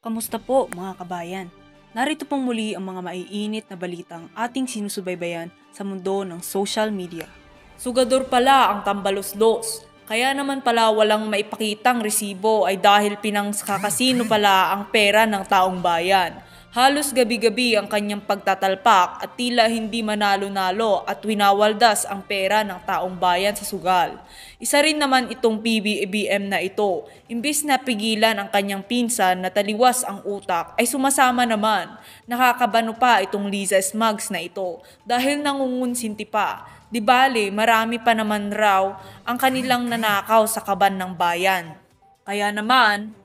Kamusta po mga kabayan? Narito pong muli ang mga maiinit na balitang ating sinusubaybayan sa mundo ng social media. Sugador pala ang tambalos-los, kaya naman pala walang maipakitang resibo ay dahil pinangskakasino pala ang pera ng taong bayan. Halos gabi-gabi ang kanyang pagtatalpak at tila hindi manalo-nalo at winawaldas ang pera ng taong bayan sa sugal. Isa rin naman itong PBBM na ito. Imbis na pigilan ang kanyang pinsan na taliwas ang utak ay sumasama naman. Nakakabano pa itong Liza Smugs na ito dahil nangungunsinti pa. Di bale, marami pa naman raw ang kanilang nanakaw sa kaban ng bayan. Kaya naman,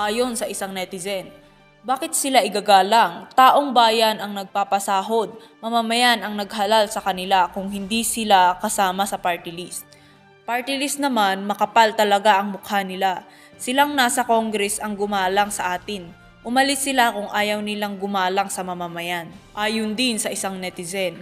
ayon sa isang netizen. Bakit sila igagalang? Taong bayan ang nagpapasahod, mamamayan ang naghalal sa kanila kung hindi sila kasama sa party list. Party list naman, makapal talaga ang mukha nila. Silang nasa Congress ang gumalang sa atin. Umalis sila kung ayaw nilang gumalang sa mamamayan. Ayon din sa isang netizen.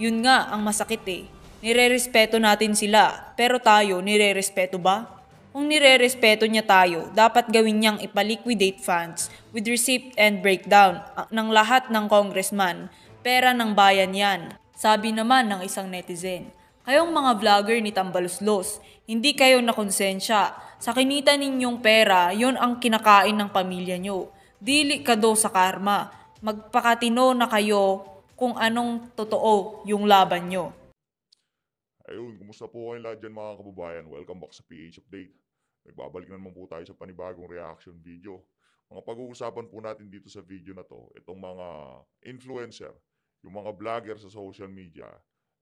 Yun nga ang masakit eh. Nirerespeto natin sila, pero tayo nirerespeto ba? Kung nire-respeto niya tayo, dapat gawin niyang ipaliquidate funds with receipt and breakdown ah, ng lahat ng congressman. Pera ng bayan yan, sabi naman ng isang netizen. Kayong mga vlogger ni Tambaluslos, hindi kayo na konsensya. Sa kinita ninyong pera, yon ang kinakain ng pamilya nyo. Dili ka do sa karma. Magpakatino na kayo kung anong totoo yung laban nyo. Ayun, kumusta po kayong lahat dyan mga kababayan? Welcome back sa PH Update. Nagbabalik na naman po tayo sa panibagong reaction video. Mga pag-uusapan po natin dito sa video na to, itong mga influencer, yung mga vlogger sa social media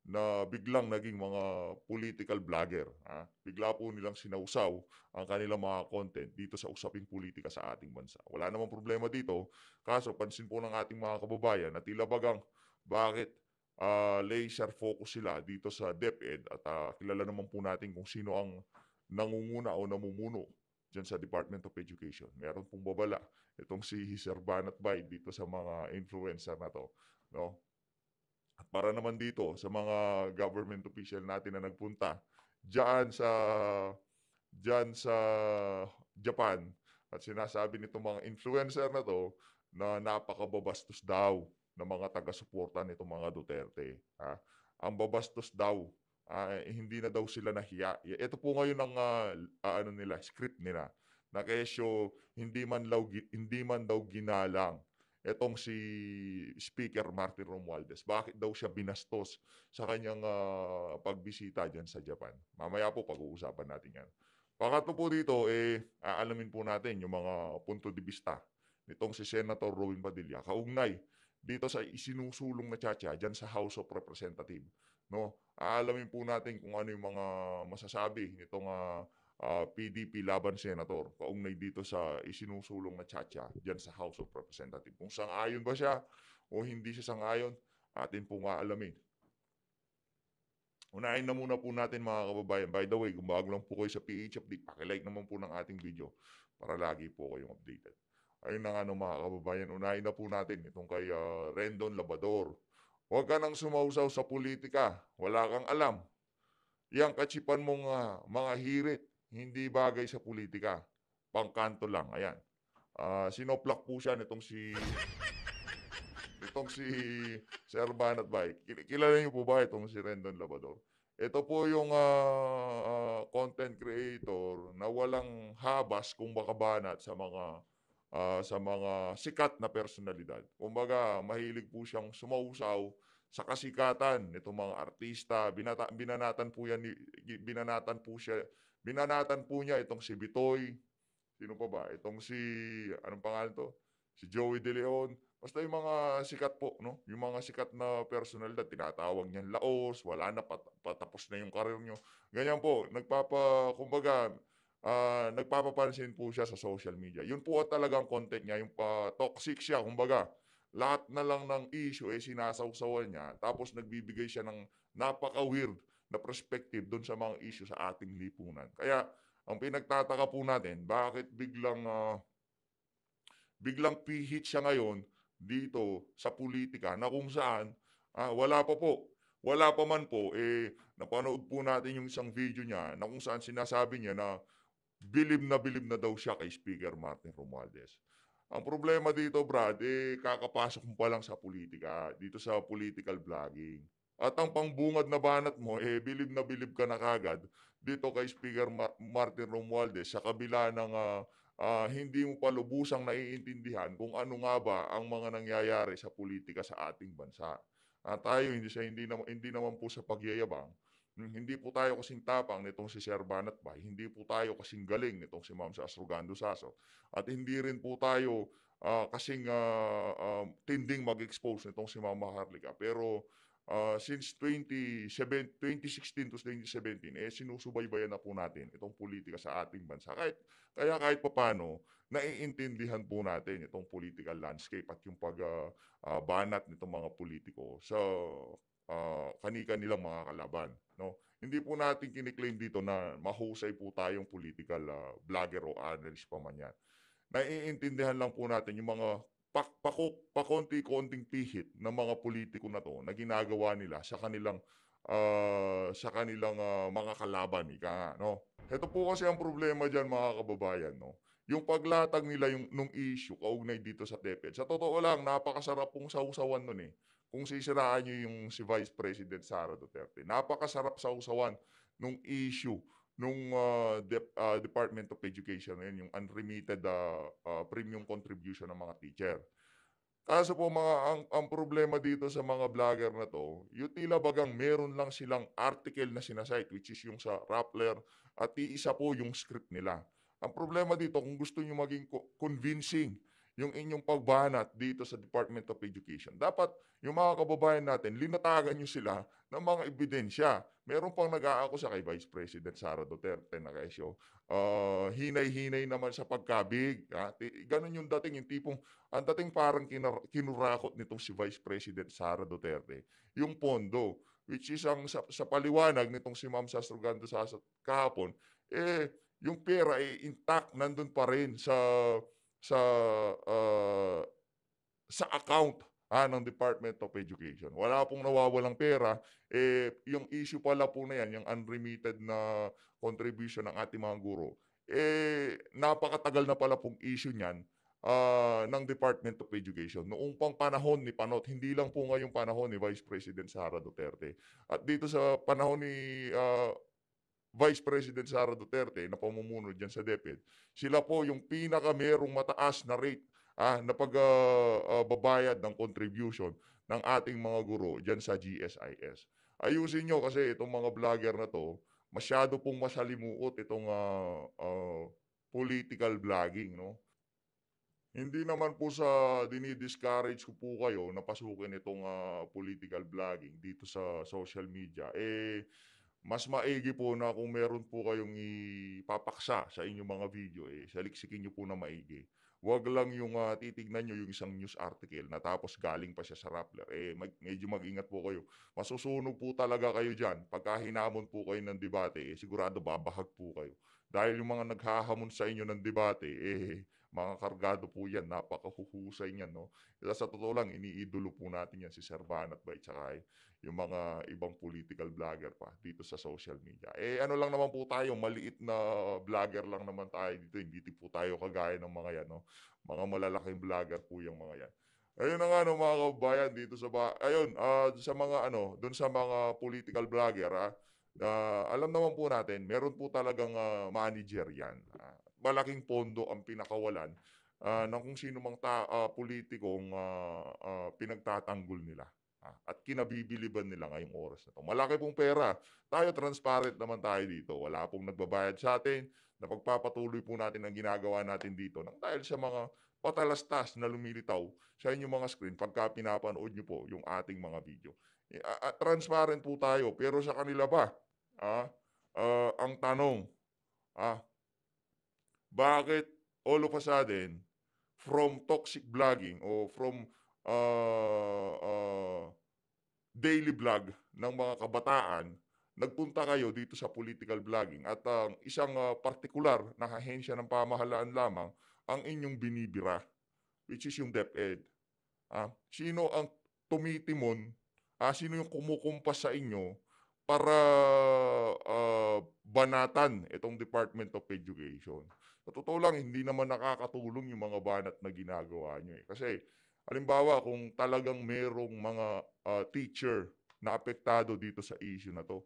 na biglang naging mga political vlogger. Ha? Bigla po nilang sinausaw ang kanilang mga content dito sa usaping politika sa ating bansa. Wala namang problema dito, kaso pansin po ng ating mga kababayan na tila bagang bakit uh, laser focus sila dito sa DepEd at uh, kilala naman po natin kung sino ang nangunguna o namumuno dyan sa Department of Education. Meron pong babala itong si Sir Banat Bay dito sa mga influencer na to. No? At para naman dito sa mga government official natin na nagpunta diyan sa diyan sa Japan at sinasabi nitong mga influencer na to na napakababastos daw ng mga taga-suporta nitong mga Duterte. Ha? Ang babastos daw uh, hindi na daw sila nahiya. Ito po ngayon ang uh, uh, ano nila, script nila na kesyo hindi man law hindi man daw ginalang etong si Speaker Martin Romualdez. Bakit daw siya binastos sa kanyang uh, pagbisita diyan sa Japan? Mamaya po pag-uusapan natin 'yan. Pakatlo po dito eh aalamin po natin yung mga punto de vista nitong si Senator Robin Padilla kaugnay dito sa isinusulong na tiyatya dyan sa House of Representatives. No? Aalamin po natin kung ano yung mga masasabi nitong uh, ah, uh, ah, PDP laban senator kaugnay dito sa isinusulong na chacha diyan sa House of Representatives. Kung sang-ayon ba siya o hindi siya sang-ayon, atin pong aalamin. Unahin na muna po natin mga kababayan. By the way, kung bago lang po kayo sa PH Update, pakilike naman po ng ating video para lagi po kayong updated. Ayun na nga no, mga kababayan, unahin na po natin itong kay uh, Rendon Labador. Huwag ka nang sumausaw sa politika. Wala kang alam. Yang kachipan mong uh, mga hirit, hindi bagay sa politika. Pangkanto lang. Ayan. Uh, sinoplak po siya nitong si... itong si Sir Banat Bay. Kilala niyo po ba itong si Rendon Labador? Ito po yung uh, uh, content creator na walang habas kung banat sa mga uh, sa mga sikat na personalidad. Kumbaga, mahilig po siyang sumausaw sa kasikatan nitong mga artista. Binata, binanatan po yan, binanatan po siya, binanatan po niya itong si Bitoy, sino pa ba? Itong si, anong pangalan to? Si Joey De Leon. Basta yung mga sikat po, no? Yung mga sikat na personalidad, tinatawag niyan laos, wala na, pat, patapos na yung karir nyo. Ganyan po, nagpapa, kumbaga, uh, nagpapapansin po siya sa social media. Yun po talagang content niya, yung pa toxic siya, kumbaga. Lahat na lang ng issue ay eh, sinasawsawan niya, tapos nagbibigay siya ng napaka-weird na perspective doon sa mga issue sa ating lipunan. Kaya ang pinagtataka po natin, bakit biglang uh, biglang pihit siya ngayon dito sa politika na kung saan ah, wala pa po. Wala pa man po, eh, napanood po natin yung isang video niya na kung saan sinasabi niya na bilib na bilib na daw siya kay Speaker Martin Romualdez. Ang problema dito, Brad, eh, kakapasok mo pa lang sa politika, dito sa political vlogging. At ang pangbungad na banat mo, eh, bilib na bilib ka na kagad dito kay Speaker Ma- Martin Romualdez sa kabila ng uh, uh, hindi mo pa lubusang naiintindihan kung ano nga ba ang mga nangyayari sa politika sa ating bansa. At ah, tayo, hindi, sa, hindi, naman, hindi naman po sa pagyayabang, Hmm, hindi po tayo kasing tapang nitong si Sir Banat Bay. Hindi po tayo kasing galing nitong si Ma'am Sastrogando Saso. At hindi rin po tayo uh, kasing uh, uh, tinding mag-expose nitong si Mama Harlika. Pero uh, since 20, 2016 to 2017, eh, sinusubaybayan na po natin itong politika sa ating bansa. Kahit, kaya kahit papano, naiintindihan po natin itong political landscape at yung pagbanat uh, uh, nitong mga politiko sa so, uh, ah, kani-kanilang mga kalaban. No? Hindi po natin kiniklaim dito na mahusay po tayong political uh, ah, blogger o analyst pa man yan. Naiintindihan lang po natin yung mga pak pako, pakonti-konting pihit ng mga politiko na to na ginagawa nila sa kanilang uh, sa kanilang uh, mga kalaban ika no. heto po kasi ang problema diyan mga kababayan no. Yung paglatag nila yung nung issue kaugnay dito sa DepEd Sa totoo lang napakasarap pong sausawan noon eh kung sisiraan nyo yung si Vice President Sara Duterte. Napakasarap sa usawan nung issue nung uh, ah, De- uh, ah, Department of Education yun, yung unremitted uh, uh, premium contribution ng mga teacher. Kaso po mga ang, ang problema dito sa mga vlogger na to, yung tila bagang meron lang silang article na sinasite which is yung sa Rappler at iisa po yung script nila. Ang problema dito kung gusto niyo maging convincing yung inyong pagbanat dito sa Department of Education. Dapat yung mga kababayan natin, linatagan nyo sila ng mga ebidensya. Meron pang nag-aako sa kay Vice President Sara Duterte na kayo. Uh, ah, hinay-hinay naman sa pagkabig. Ha? Ganun yung dating, yung tipong, ang dating parang kinar- kinurakot nitong si Vice President Sara Duterte. Yung pondo, which is ang sa, sa paliwanag nitong si Ma'am Sastrogando sa kahapon, eh, yung pera ay eh, intact, nandun pa rin sa sa uh, sa account ah, ng Department of Education. Wala pong nawawalang pera. Eh, yung issue pala po na yan, yung unremitted na contribution ng ating mga guro, eh, napakatagal na pala pong issue niyan uh, ng Department of Education. Noong pang panahon ni Panot, hindi lang po ngayong panahon ni Vice President Sara Duterte. At dito sa panahon ni uh, Vice President Sara Duterte na pamumuno diyan sa DepEd, sila po yung pinaka pinakamerong mataas na rate ah, na pagbabayad ah, ah, uh, uh, ng contribution ng ating mga guro diyan sa GSIS. Ayusin nyo kasi itong mga vlogger na to, masyado pong masalimuot itong uh, uh, political vlogging. No? Hindi naman po sa dinidiscourage ko po kayo na pasukin itong uh, political vlogging dito sa social media. Eh, mas maigi po na kung meron po kayong ipapaksa sa inyong mga video, eh, saliksikin nyo po na maigi. Huwag lang yung uh, titignan nyo yung isang news article na tapos galing pa siya sa Rappler. Eh, mag, medyo mag-ingat po kayo. Masusunog po talaga kayo dyan. Pagka hinamon po kayo ng debate, eh, sigurado babahag po kayo. Dahil yung mga naghahamon sa inyo ng debate, eh, mga kargado po yan, napakahuhusay niyan. No? Kaya sa totoo lang, iniidolo po natin yan si Sir Banat Bay, tsaka yung mga ibang political vlogger pa dito sa social media. Eh ano lang naman po tayo, maliit na vlogger lang naman tayo dito. Hindi po tayo kagaya ng mga yan. No? Mga malalaking vlogger po yung mga yan. Ayun na nga no, mga kabayan dito sa ba ayun uh, sa mga ano doon sa mga political vlogger ha, ah, uh, alam naman po natin meron po talagang uh, manager yan uh, malaking pondo ang pinakawalan uh, ng kung sino mang ta- uh, politikong uh, uh, pinagtatanggol nila. Uh, at kinabibiliban nila ngayong oras na to. Malaki pong pera. Tayo transparent naman tayo dito. Wala pong nagbabayad sa atin na pagpapatuloy po natin ang ginagawa natin dito nang dahil sa mga patalastas na lumilitaw sa inyong mga screen pagka pinapanood nyo po yung ating mga video. Uh, transparent po tayo pero sa kanila ba? Ah, uh, uh, ang tanong, ah, uh, bakit all of a sudden, from toxic vlogging o from uh, uh, daily vlog ng mga kabataan, nagpunta kayo dito sa political vlogging at ang uh, isang uh, partikular na ahensya ng pamahalaan lamang ang inyong binibira, which is yung DepEd. Ah, sino ang tumitimon, ah, sino yung kumukumpas sa inyo para uh, banatan itong Department of Education? Sa totoo lang, hindi naman nakakatulong yung mga banat na ginagawa nyo. Eh. Kasi, alimbawa, kung talagang merong mga uh, teacher na apektado dito sa issue na to,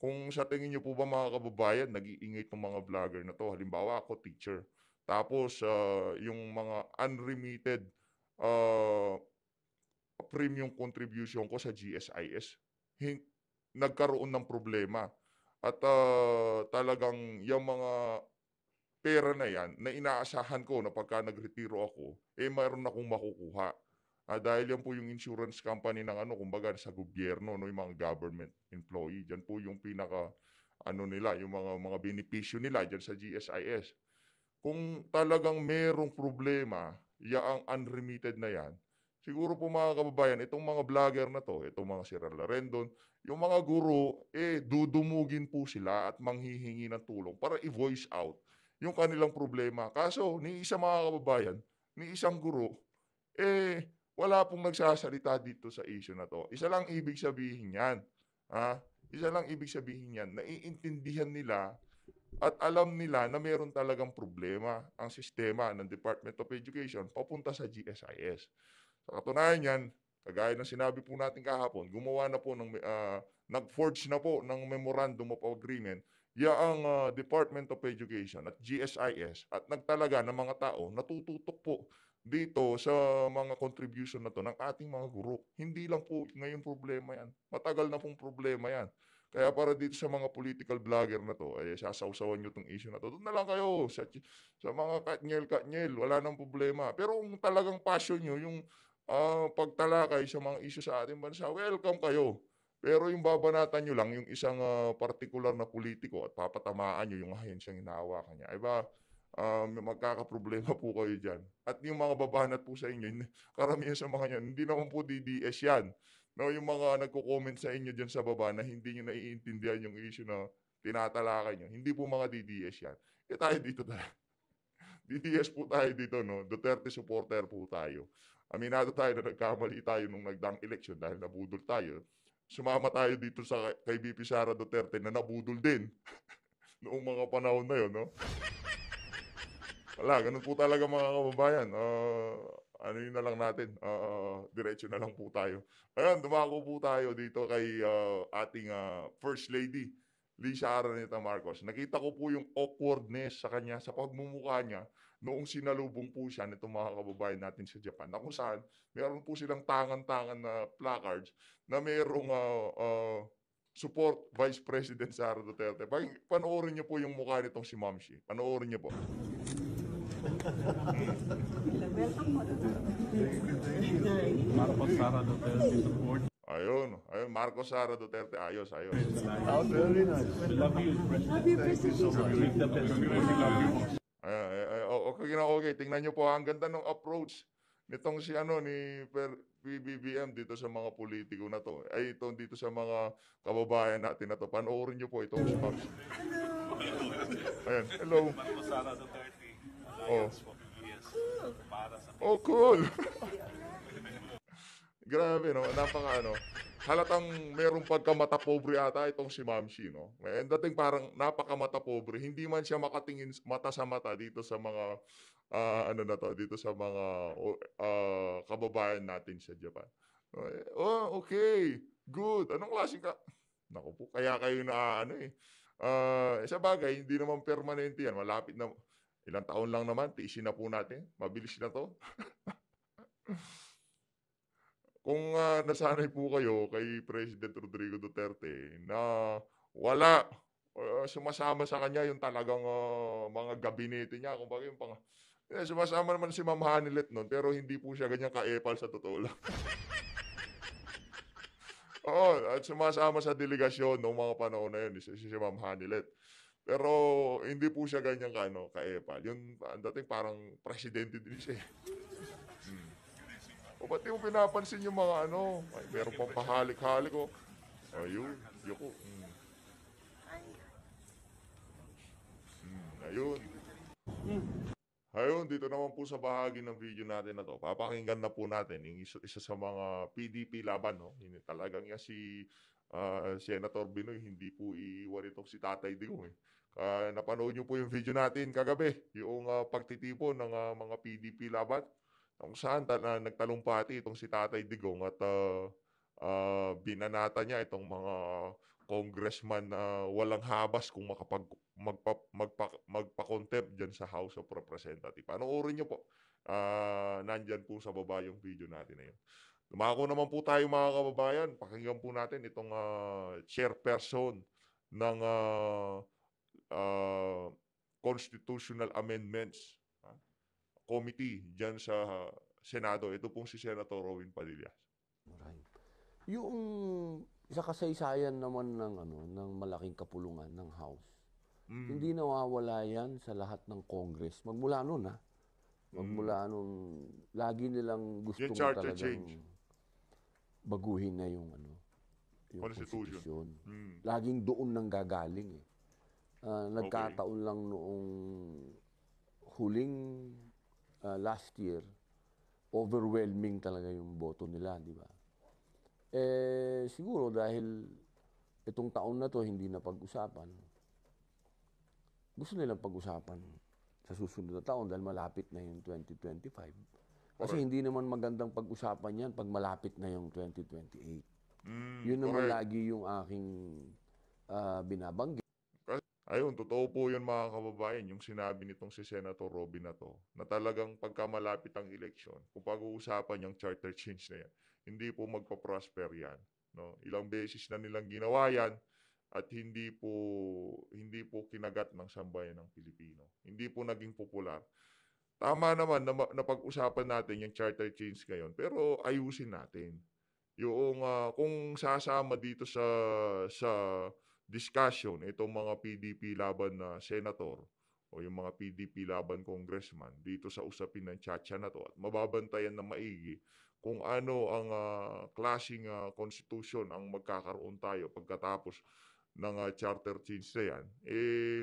kung sa tingin nyo po ba mga kababayan, nag-iingay itong mga vlogger na to, halimbawa ako teacher, tapos uh, yung mga unremitted uh, premium contribution ko sa GSIS, nagkaroon ng problema. At uh, talagang yung mga pera na yan na inaasahan ko na pagka nagretiro ako, eh mayroon akong makukuha. Ah, dahil yan po yung insurance company ng ano, kumbaga sa gobyerno, no, yung mga government employee. Diyan po yung pinaka, ano nila, yung mga, mga benepisyo nila diyan sa GSIS. Kung talagang merong problema, ya ang unremitted na yan, siguro po mga kababayan, itong mga vlogger na to, itong mga si Larendon, yung mga guro, eh, dudumugin po sila at manghihingi ng tulong para i-voice out yung kanilang problema. Kaso, ni isang mga kababayan, ni isang guro, eh, wala pong nagsasalita dito sa issue na to. Isa lang ibig sabihin yan. Ha? Isa lang ibig sabihin yan. Naiintindihan nila at alam nila na meron talagang problema ang sistema ng Department of Education papunta sa GSIS. Sa katunayan yan, kagaya ng sinabi po natin kahapon, gumawa na po ng, uh, nag-forge na po ng memorandum of agreement yaang uh, ah, Department of Education at GSIS at nagtalaga ng mga tao natututok po dito sa mga contribution na to ng ating mga guro. Hindi lang po ngayon problema yan. Matagal na pong problema yan. Kaya para dito sa mga political vlogger na to, ay sasawsawan nyo itong issue na to. Doon na lang kayo sa, sa mga katnyel-katnyel. Wala nang problema. Pero kung talagang passion nyo, yung uh, pagtalakay sa mga issue sa ating bansa, welcome kayo. Pero yung babanatan nyo lang, yung isang uh, ah, particular na politiko at papatamaan nyo yung ayon siyang inaawakan niya, ay ba um, magkakaproblema po kayo dyan. At yung mga babanat po sa inyo, karamihan sa mga yan, hindi naman po DDS yan. No, yung mga nagko-comment sa inyo dyan sa baba na hindi nyo naiintindihan yung issue na tinatalakay nyo, hindi po mga DDS yan. Eh tayo dito tayo. DDS po tayo dito, no? Duterte supporter po tayo. Aminado tayo na nagkamali tayo nung nagdang election dahil nabudol tayo sumama tayo dito sa kay BP Sara Duterte na nabudol din noong mga panahon na yon, no? Wala, ganun po talaga mga kababayan. Uh, ano yun na lang natin, uh, diretso na lang po tayo. Ayun, dumako po tayo dito kay uh, ating uh, First Lady, Lisa Araneta Marcos. Nakita ko po yung awkwardness sa kanya, sa pagmumukha niya noong sinalubong po siya nitong mga kababayan natin sa Japan na kung saan meron po silang tangan-tangan na placards na merong uh, uh, support Vice President Sara Duterte. Pag, panoorin niyo po yung mukha nitong si Ma'am Shi. Panoorin niyo po. Welcome mo, Marcos Sara Duterte support. Ayun, ayun, Marcos Sara Duterte, ayos, ayos. very nice. love you, President. Love you, President. Thank you so much. Okay na okay, tingnan niyo po ah, ang ganda ng approach nitong si ano ni per, PBBM dito sa mga politiko na to. Ay ito dito sa mga kababayan natin na to. Panoorin niyo po itong si Pops. Ayan, hello. Sara Duterte. Oh. Oh, cool. Grabe no, napaka ano halatang merong pagkamata pobre ata itong si Ma'am Shi, no? Eh, And dating parang napakamata pobre, hindi man siya makatingin mata sa mata dito sa mga uh, ano na to, dito sa mga uh, kababayan natin sa Japan. Eh, oh, okay. Good. Anong klase ka? Naku po, kaya kayo na ano eh. Uh, sa bagay, hindi naman permanente yan. Malapit na, ilang taon lang naman, tiisin na po natin. Mabilis na to. kung uh, nasanay po kayo kay President Rodrigo Duterte na wala uh, sumasama sa kanya yung talagang uh, mga gabinete niya, kung bakit yung pang... Eh, sumasama naman si Ma'am Hanilet noon, pero hindi po siya ganyan ka-epal sa totoo lang. Oo, at sumasama sa delegasyon noong mga panahon na yun, si, si Ma'am Hanilet. Pero hindi po siya ganyan ka, ano, ka-epal. Yun, dating parang presidente din siya. O ba't yung pinapansin yung mga ano? Ay, meron pang pahalik-halik o. Oh. Ayun, yuko. Mm. Mm, ayun. Ayun, dito naman po sa bahagi ng video natin na to. Papakinggan na po natin yung isa, isa sa mga PDP laban. No? Yun, talagang yan si uh, Senator Binoy, hindi po iwan itong si Tatay Digong. Eh. Uh, napanood nyo po yung video natin kagabi, yung uh, pagtitipon ng uh, mga PDP laban kung saan ta- na, nagtalumpati itong si Tatay Digong at uh, uh, binanata niya itong mga congressman na uh, walang habas kung makapag magpa, magpa, magpa-contempt diyan sa House of Representatives. Panoorin niyo po. Uh, nandyan po sa baba yung video natin na yun. Dumako naman po tayo mga kababayan. Pakinggan po natin itong uh, chairperson ng uh, uh, constitutional amendments committee dyan sa Senado. Ito pong si Senator Rowin Padilla. Right. Yung isa kasaysayan naman ng ano ng malaking kapulungan ng House. Mm. Hindi nawawala yan sa lahat ng Congress. Magmula noon ha. Magmula mm. noon lagi nilang gusto yung talagang baguhin na yung ano yung constitution. Mm. Laging doon nang gagaling eh. Uh, nagkataon okay. lang noong huling uh, last year, overwhelming talaga yung boto nila, di ba? Eh, siguro dahil itong taon na to hindi na pag-usapan, gusto nilang pag-usapan sa susunod na taon dahil malapit na yung 2025. Kasi Alright. hindi naman magandang pag-usapan yan pag malapit na yung 2028. Mm, Yun naman alright. lagi yung aking uh, binabanggit. Ayun, totoo po yun mga kababayan, yung sinabi nitong si Senator Robin na to, na talagang pagkamalapit ang eleksyon, kung pag-uusapan yung charter change na yan, hindi po magpa-prosper yan. No? Ilang beses na nilang ginawa yan at hindi po, hindi po kinagat ng sambayan ng Pilipino. Hindi po naging popular. Tama naman na, na pag-usapan natin yung charter change ngayon, pero ayusin natin. Yung uh, kung sasama dito sa sa discussion itong mga PDP laban na senator o yung mga PDP laban congressman dito sa usapin ng chacha na to at mababantayan na maigi kung ano ang uh, klaseng uh, ah, constitution ang magkakaroon tayo pagkatapos ng uh, charter change na yan, eh,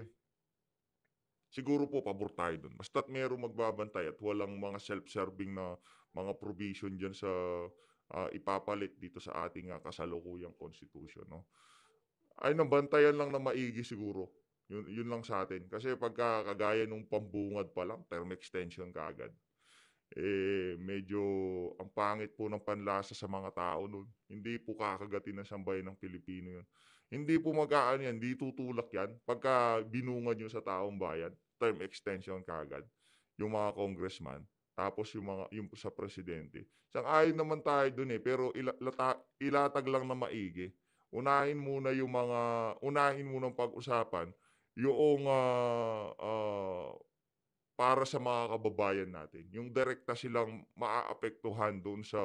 siguro po pabor tayo dun. Basta't merong magbabantay at walang mga self-serving na mga provision dyan sa uh, ipapalit dito sa ating uh, kasalukuyang constitution. No? ay nabantayan lang na maigi siguro. Yun, yun lang sa atin. Kasi pagka kagaya nung pambungad pa lang, term extension kaagad. Eh, medyo ang pangit po ng panlasa sa mga tao nun. Hindi po kakagatin ng sambayan ng Pilipino yun. Hindi po magaan yan, hindi tutulak yan. Pagka binungad nyo sa taong bayan, term extension kaagad. Yung mga congressman, tapos yung mga yung sa presidente. Sang ayon naman tayo doon eh, pero ilata, ilatag lang na maigi unahin muna yung mga, unahin muna ng pag-usapan yung uh, uh, para sa mga kababayan natin. Yung direkta silang maaapektuhan doon sa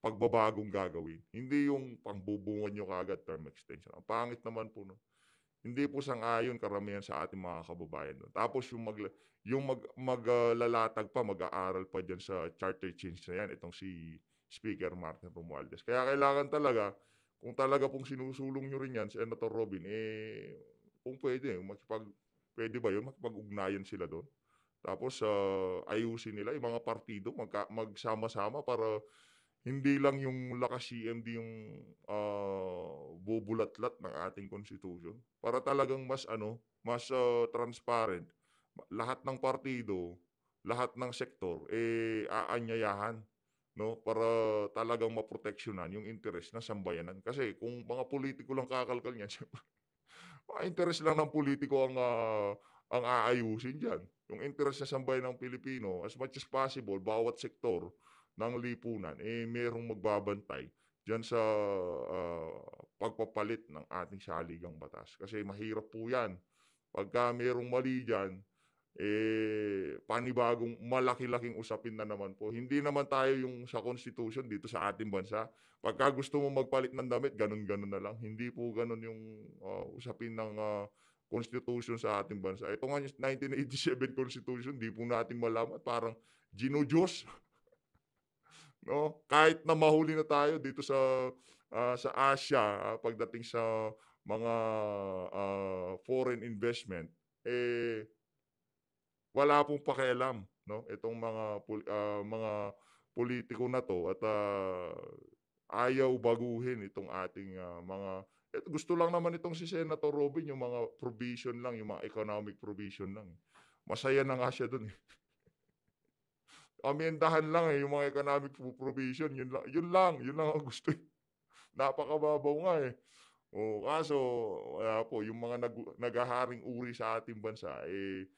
pagbabagong gagawin. Hindi yung pangbubungan nyo kagad term extension. Ang pangit naman po no. Hindi po sang-ayon karamihan sa ating mga kababayan. No? Tapos yung, mag, yung mag, maglalatag pa, mag-aaral pa dyan sa charter change na yan, itong si Speaker Martin Romualdez. Kaya kailangan talaga kung talaga pong sinusulong nyo rin yan, Senator Robin, eh, kung pwede, makipag, pwede ba yun, makipag-ugnayan sila doon? Tapos uh, ayusin nila yung mga partido magka, magsama-sama para hindi lang yung lakas CMD yung uh, bubulatlat ng ating constitution. Para talagang mas ano, mas uh, transparent. Lahat ng partido, lahat ng sektor eh aanyayahan no para talagang maproteksyonan yung interest ng sambayanan kasi kung mga politiko lang kakalkal niyan syempre mga interes lang ng politiko ang uh, ang aayusin diyan yung interest ng sambayan ng Pilipino as much as possible bawat sektor ng lipunan eh merong magbabantay diyan sa uh, pagpapalit ng ating saligang batas kasi mahirap po yan pagka merong mali diyan eh, panibagong malaki-laking usapin na naman po. Hindi naman tayo yung sa constitution dito sa ating bansa. Pagka gusto mo magpalit ng damit, ganun-ganun na lang. Hindi po ganun yung uh, usapin ng uh, constitution sa ating bansa. Ito nga yung 1987 constitution, di po natin malaman. Parang ginudyos. no? Kahit na mahuli na tayo dito sa uh, sa Asia uh, pagdating sa mga uh, foreign investment, eh wala pong pakialam no itong mga uh, mga politiko na to at uh, ayaw baguhin itong ating uh, mga et, eh, gusto lang naman itong si Senator Robin yung mga provision lang yung mga economic provision lang eh. masaya na nga siya doon eh. amendahan lang eh, yung mga economic provision yun lang yun lang yun lang ang gusto eh. napakababaw nga eh Oh, kaso wala po yung mga nag, naghaharing uri sa ating bansa eh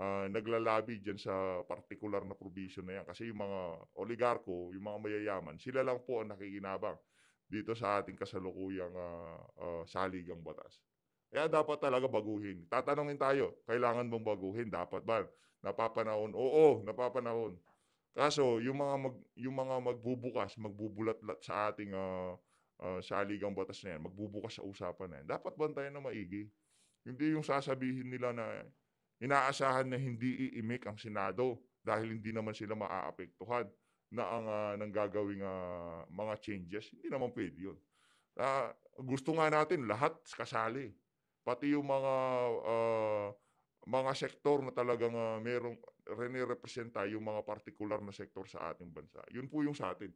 Ah, naglalabi dyan sa particular na provision na yan. Kasi yung mga oligarko, yung mga mayayaman, sila lang po ang nakikinabang dito sa ating kasalukuyang uh, uh, saligang batas. Kaya dapat talaga baguhin. Tatanungin tayo, kailangan mong baguhin? Dapat ba? Napapanahon? Oo, napapanahon. Kaso yung mga mag, yung mga magbubukas, magbubulat sa ating uh, uh, saligang batas na yan, magbubukas sa usapan na yan. Dapat bantayan na maigi. Hindi yung sasabihin nila na inaasahan na hindi i-make ang Senado dahil hindi naman sila maaapektuhan na ang uh, nang gagawing uh, mga changes. Hindi naman pwede yun. Uh, gusto nga natin lahat kasali. Pati yung mga uh, mga sektor na talagang uh, merong rene-representa yung mga particular na sektor sa ating bansa. Yun po yung sa atin.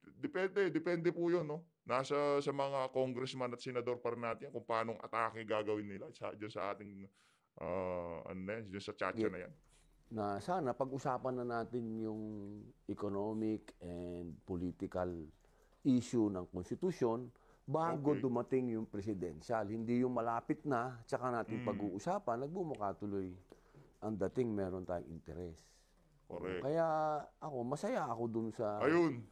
Depende, depende po yun, no? Nasa sa mga congressman at senador pa rin natin kung paanong atake gagawin nila sa, dyan sa ating uh, ah, and na yan, yung sa chacha yeah. na yan. Na sana pag-usapan na natin yung economic and political issue ng constitution bago okay. dumating yung presidential. Hindi yung malapit na, tsaka natin mm. pag-uusapan, nagbumukha tuloy ang dating meron tayong interes. Correct. Kaya ako, masaya ako dun sa... Ayun!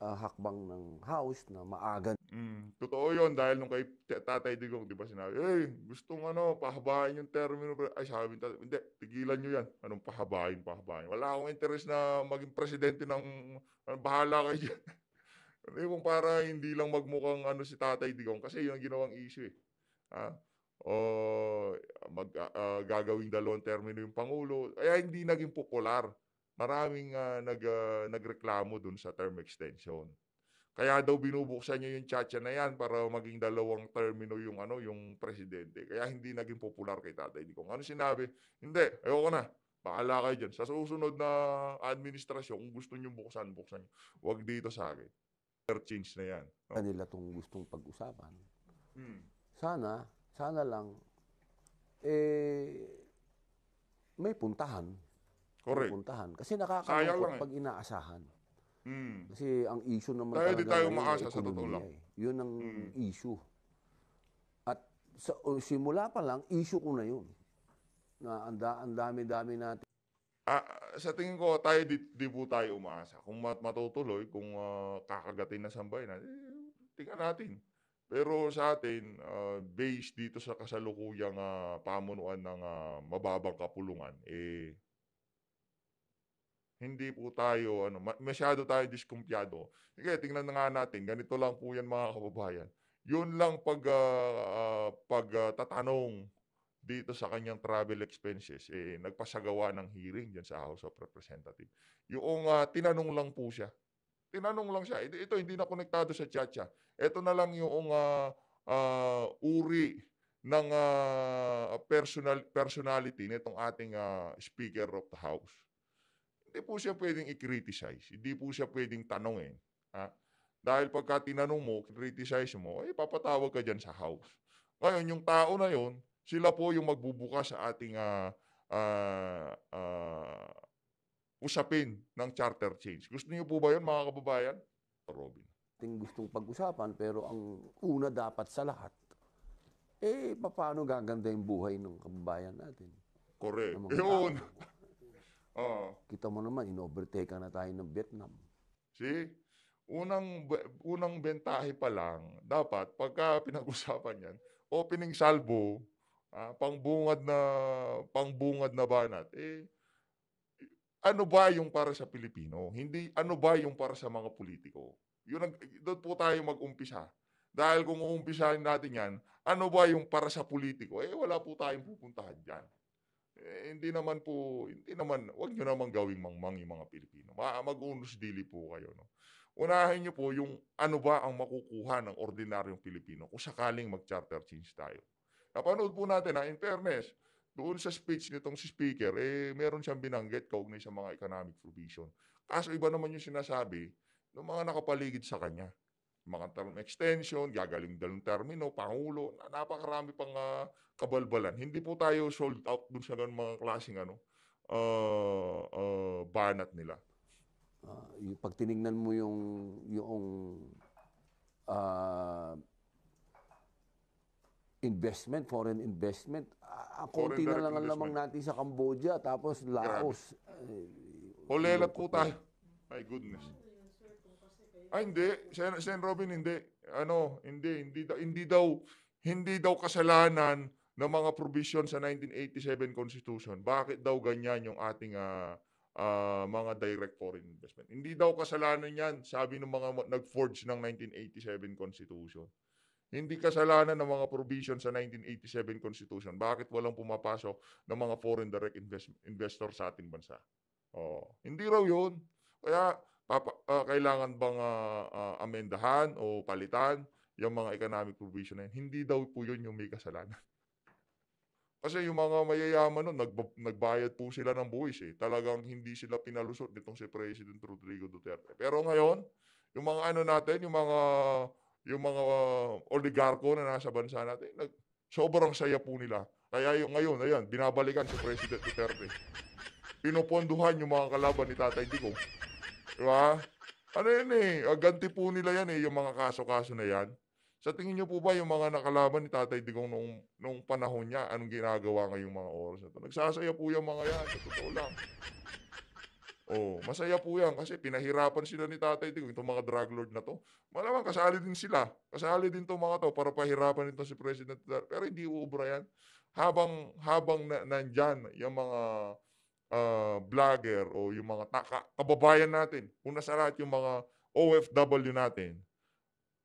uh, hakbang ng house na maaga. Mm, totoo yun, dahil nung kay Tatay Digong, di ba sinabi, hey, gustong ano, pahabain yung termino. Ay, sabi ng hindi, tigilan nyo yan. Anong pahabain, pahabain. Wala akong interest na maging presidente ng, ano, bahala kayo dyan. ano yung para hindi lang magmukhang ano si Tatay Digong kasi yun ang ginawang issue eh. Ah, o mag, uh, gagawing dalawang termino yung Pangulo. Kaya hindi naging popular maraming uh, nag, uh, nagreklamo dun sa term extension. Kaya daw binubuksan niya yung chacha na yan para maging dalawang termino yung ano yung presidente. Kaya hindi naging popular kay Tatay ko Ano sinabi? Hindi, ayoko na. Bahala kayo dyan. Sa susunod na administrasyon, kung gusto niyo buksan, buksan niyo. Huwag dito sa akin. Change na yan. No? Kanila itong gustong pag-usapan. Hmm. Sana, sana lang, eh, may puntahan. Correct. pupuntahan. Kasi nakakalungkot eh. pag inaasahan. Mm. Kasi ang issue naman Kaya talaga di tayo maasa sa totoo lang. Eh. Yun ang mm. issue. At sa, simula pa lang, issue ko na yun. Na ang anda, dami-dami natin. Ah, sa tingin ko, tayo di, di po tayo umaasa. Kung matutuloy, kung uh, kakagatin na sambay na, eh, tingnan natin. Pero sa atin, uh, based dito sa kasalukuyang uh, pamunuan ng uh, mababang kapulungan, eh, hindi po tayo, ano, masyado tayo diskumpyado. Sige, tingnan na nga natin, ganito lang po yan mga kababayan. Yun lang pag, uh, uh, pag uh, dito sa kanyang travel expenses, eh, nagpasagawa ng hearing diyan sa House of Representatives. Yung uh, tinanong lang po siya. Tinanong lang siya. Ito, hindi na konektado sa chacha. Ito na lang yung uh, uh, uri ng uh, personal, personality nitong ating uh, Speaker of the House hindi po siya pwedeng i-criticize. Hindi po siya pwedeng tanongin. Ha? Dahil pagka tinanong mo, criticize mo, eh papatawag ka dyan sa house. Ngayon, yung tao na yon sila po yung magbubuka sa ating uh, uh, uh, usapin ng charter change. Gusto niyo po ba yun, mga kababayan? Robin. Ting gustong pag-usapan, pero ang una dapat sa lahat, eh, paano gaganda yung buhay ng kababayan natin? Correct. Yun. Oo. Kita mo naman, inovertake na tayo ng Vietnam. See? Unang, unang bentahe pa lang, dapat, pagka pinag-usapan yan, opening salvo, ah, pangbungad na, pangbungad na banat, eh, ano ba yung para sa Pilipino? Hindi, ano ba yung para sa mga politiko? Yun, ang, doon po tayo mag-umpisa. Dahil kung uumpisahin natin yan, ano ba yung para sa politiko? Eh, wala po tayong pupuntahan dyan eh, hindi naman po, hindi naman, wag nyo naman gawing mangmang yung mga Pilipino. Mag-unos dili po kayo. No? Unahin nyo po yung ano ba ang makukuha ng ordinaryong Pilipino kung sakaling mag-charter change tayo. Napanood po natin na in fairness, doon sa speech nitong si speaker, eh, meron siyang binanggit kaugnay sa mga economic provision. Kaso iba naman yung sinasabi ng mga nakapaligid sa kanya mga term extension, gagaling dalawang termino, pangulo, napakarami pang uh, kabalbalan. Hindi po tayo sold out dun sa ganun mga klaseng ano, uh, uh, banat nila. Uh, pag tinignan mo yung yung uh, investment, foreign investment, ang konti na lang ang lamang natin sa Cambodia, tapos Laos. Grabe. Uh, Holelat po tayo. My goodness. Ay, ah, hindi. Sen, Sen Robin, hindi. Ano, hindi, hindi, hindi daw, hindi daw kasalanan ng mga provision sa 1987 Constitution. Bakit daw ganyan yung ating uh, uh, mga direct foreign investment? Hindi daw kasalanan yan, sabi ng mga nag-forge ng 1987 Constitution. Hindi kasalanan ng mga provision sa 1987 Constitution. Bakit walang pumapasok ng mga foreign direct invest- investor sa ating bansa? Oh, hindi raw yun. Kaya papa, uh, kailangan bang uh, uh, amendahan o palitan yung mga economic provision na yun. Hindi daw po yun yung may kasalanan. Kasi yung mga mayayaman nun, nag, nagbayad po sila ng buwis eh. Talagang hindi sila pinalusot nitong si President Rodrigo Duterte. Pero ngayon, yung mga ano natin, yung mga yung mga uh, oligarko na nasa bansa natin, nag, sobrang saya po nila. Kaya yung ngayon, ayan, binabalikan si President Duterte. Pinoponduhan yung mga kalaban ni Tatay Digong. Di ba? Ano yan eh, ganti po nila yan eh, yung mga kaso-kaso na yan. Sa tingin niyo po ba yung mga nakalaban ni Tatay Digong nung, nung panahon niya, anong ginagawa ngayong mga oras na to? Nagsasaya po yung mga yan, sa totoo lang. Oh, masaya po yan kasi pinahirapan sila ni Tatay Digong, itong mga drug lord na to. Malamang kasali din sila. Kasali din itong mga to para pahirapan nito si President Duterte. Pero hindi uubra yan. Habang, habang na, nandyan yung mga uh, vlogger o yung mga kababayan natin. Una sa lahat yung mga OFW natin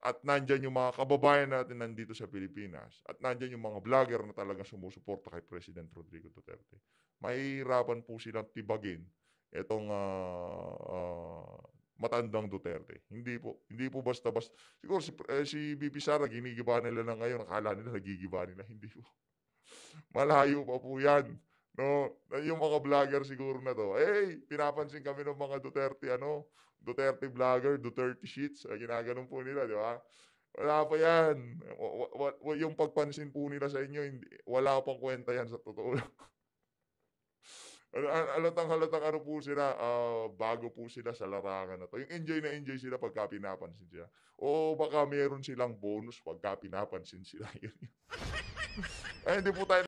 at nandyan yung mga kababayan natin nandito sa Pilipinas at nandyan yung mga vlogger na talaga sumusuporta kay President Rodrigo Duterte. Mahihirapan po silang tibagin itong uh, uh, matandang Duterte. Hindi po, hindi po basta-basta. Siguro si, eh, si BP Sara, ginigiba nila na ngayon, nakala nila nagigiba nila. Hindi po. Malayo pa po yan. No, yung mga vlogger siguro na to. Hey, pinapansin kami ng mga Duterte ano, Duterte vlogger, Duterte sheets, ginaganon po nila, di ba? Wala pa yan. W- yung pagpansin po nila sa inyo, hindi, wala pang kwenta yan sa totoo lang. Ano, al- alatang halatang ano po sila, uh, bago po sila sa larangan na to. Yung enjoy na enjoy sila pagka pinapansin sila. O baka meron silang bonus pagka pinapansin sila. Ay, hindi po tayo